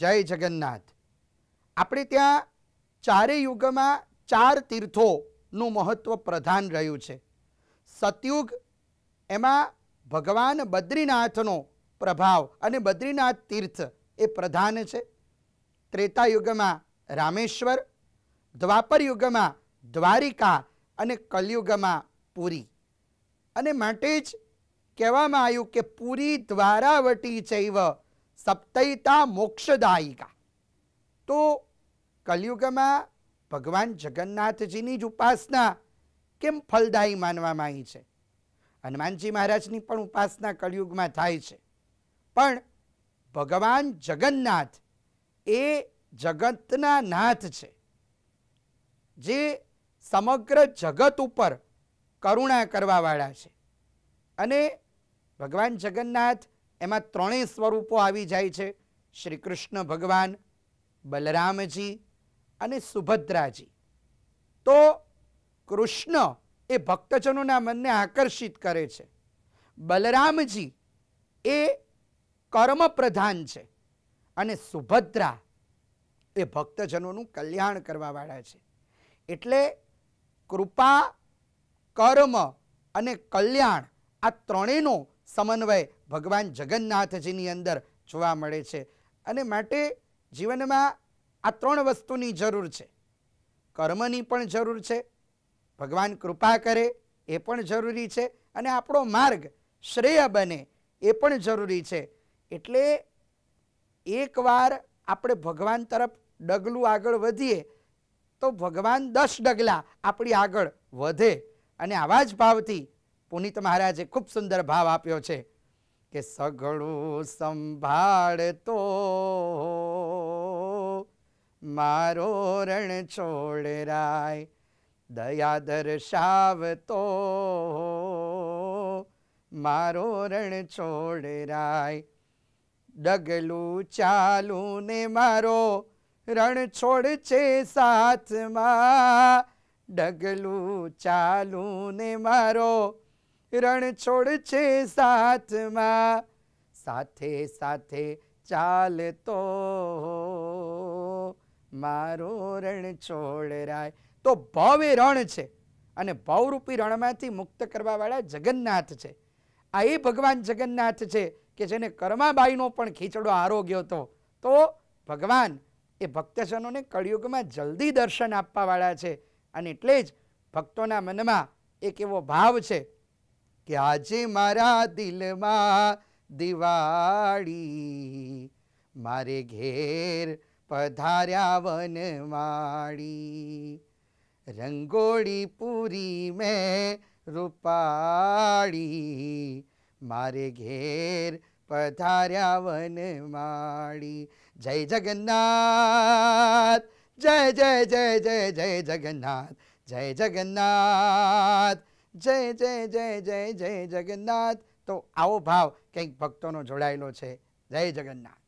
જય જગન્નાથ આપણે ત્યાં ચારે યુગમાં ચાર તીર્થોનું મહત્ત્વ પ્રધાન રહ્યું છે સતયુગ એમાં ભગવાન બદ્રીનાથનો પ્રભાવ અને બદ્રીનાથ તીર્થ એ પ્રધાન છે ત્રેતાયુગમાં રામેશ્વર દ્વાપર યુગમાં દ્વારિકા અને કલયુગમાં પુરી અને માટે જ કહેવામાં આવ્યું કે પુરી દ્વારાવટી ચૈવ સપ્તયતા મોક્ષદાયિકા તો કલયુગમાં ભગવાન જગન્નાથજીની જ ઉપાસના કેમ ફલદાયી માનવામાં આવી છે હનુમાનજી મહારાજની પણ ઉપાસના કલયુગમાં થાય છે પણ ભગવાન જગન્નાથ એ જગતના નાથ છે જે સમગ્ર જગત ઉપર કરુણા કરવાવાળા છે અને ભગવાન જગન્નાથ એમાં ત્રણેય સ્વરૂપો આવી જાય છે શ્રી કૃષ્ણ ભગવાન બલરામજી અને સુભદ્રાજી તો કૃષ્ણ એ ભક્તજનોના મનને આકર્ષિત કરે છે બલરામજી એ કર્મ પ્રધાન છે અને સુભદ્રા એ ભક્તજનોનું કલ્યાણ કરવાવાળા છે એટલે કૃપા કર્મ અને કલ્યાણ આ ત્રણેયનો સમન્વય ભગવાન જગન્નાથજીની અંદર જોવા મળે છે અને માટે જીવનમાં આ ત્રણ વસ્તુની જરૂર છે કર્મની પણ જરૂર છે ભગવાન કૃપા કરે એ પણ જરૂરી છે અને આપણો માર્ગ શ્રેય બને એ પણ જરૂરી છે એટલે એકવાર આપણે ભગવાન તરફ ડગલું આગળ વધીએ તો ભગવાન દસ ડગલા આપણી આગળ વધે અને આવા જ ભાવથી પુનિત મહારાજે ખૂબ સુંદર ભાવ આપ્યો છે કે સઘળું સંભાળતો મારો રણ છોડરાય દયા દર્શાવતો મારો રણ છોડરાય ડગલું ચાલું ને મારો રણ છોડ છે સાથમાં ડગલું ચાલું ને મારો રણ છોડ છે સાથમાં સાથે સાથે ચાલતો મારો રણ છોડ રાય તો ભવ એ રણ છે અને ભવરૂપી રણમાંથી મુક્ત કરવાવાળા જગન્નાથ છે આ એ ભગવાન જગન્નાથ છે કે જેને કર્માબાઈનો પણ ખીચડો આરોગ્યો હતો તો ભગવાન એ ભક્તજનોને કળિયુગમાં જલ્દી દર્શન આપવાવાળા છે અને એટલે જ ભક્તોના મનમાં એક એવો ભાવ છે कि आज मारा दिल मा दिवाड़ी मारे घेर पधार्या वन माड़ी रंगोड़ी पूरी में रूपाड़ी मारे घेर पधार्या वन माड़ी जय जगन्नाथ जय जय जय जय जय जगन्नाथ जय जगन्नाथ જય જય જય જય જય જગન્નાથ તો આવો ભાવ કંઈક ભક્તોનો જોડાયેલો છે જય જગન્નાથ